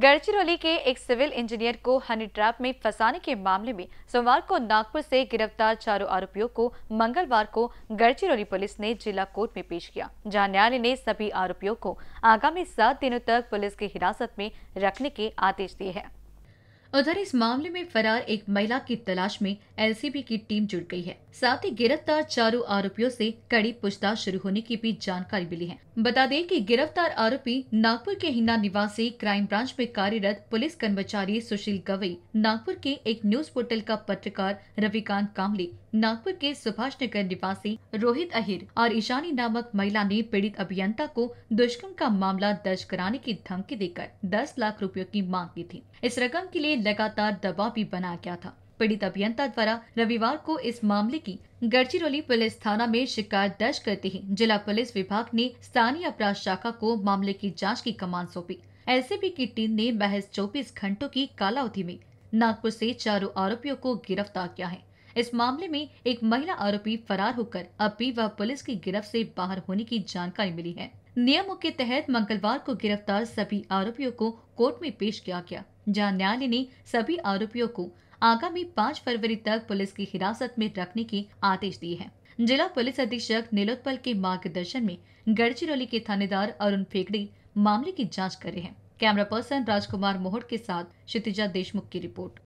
गढ़चिरौली के एक civil engineer को हनी ट्रैप में फंसाने के मामले में सोमवार को नागपुर से गिरफ्तार चारों आरोपियों को मंगलवार को गढ़चिरौली पुलिस ने जिला कोर्ट में पेश किया जहां न्यायालय ने सभी आरोपियों को आगामी सात दिनों तक पुलिस की हिरासत में रखने के आदेश दिए हैं उधर इस मामले में फरार एक महिला की तलाश में एलसीबी की टीम जुट गई है साथ ही गिरफ्तार चारों आरोपियों से कड़ी पूछताछ शुरू होने की भी जानकारी मिली है बता दें कि गिरफ्तार आरोपी नागपुर के हिना निवासी क्राइम ब्रांच में कार्यरत पुलिस कर्मचारी सुशील गवई नागपुर के एक न्यूज पोर्टल का पत्रकार रविकांत कामले नागपुर के सुभाष नगर निवासी रोहित अहिर और ईशानी नामक महिला ने पीड़ित अभियंता को दुष्कर्म का मामला दर्ज कराने की धमकी देकर 10 लाख रुपयों की मांग की थी इस रकम के लिए लगातार दबाव भी बनाया गया था पीड़ित अभियंता द्वारा रविवार को इस मामले की गढ़चिरौली पुलिस थाना में शिकायत दर्ज करते ही जिला पुलिस विभाग ने स्थानीय अपराध शाखा को मामले की जाँच की कमान सौंपी एलसीबी की टीम ने महज चौबीस घंटों की कालावधि में नागपुर से चारों आरोपियों को गिरफ्तार किया है इस मामले में एक महिला आरोपी फरार होकर अब भी वह पुलिस की गिरफ्त से बाहर होने की जानकारी मिली है नियमों के तहत मंगलवार को गिरफ्तार सभी आरोपियों को कोर्ट में पेश किया गया जहां न्यायालय ने सभी आरोपियों को आगामी पाँच फरवरी तक पुलिस की हिरासत में रखने के आदेश दिए हैं जिला पुलिस अधीक्षक नीलोत्पल के मार्गदर्शन में गढ़चिरौली के थानेदार अरुण फेगड़े मामले की जांच कर रहे हैं कैमरा पर्सन राजकुमार मोहट के साथ क्षितिजा देशमुख की रिपोर्ट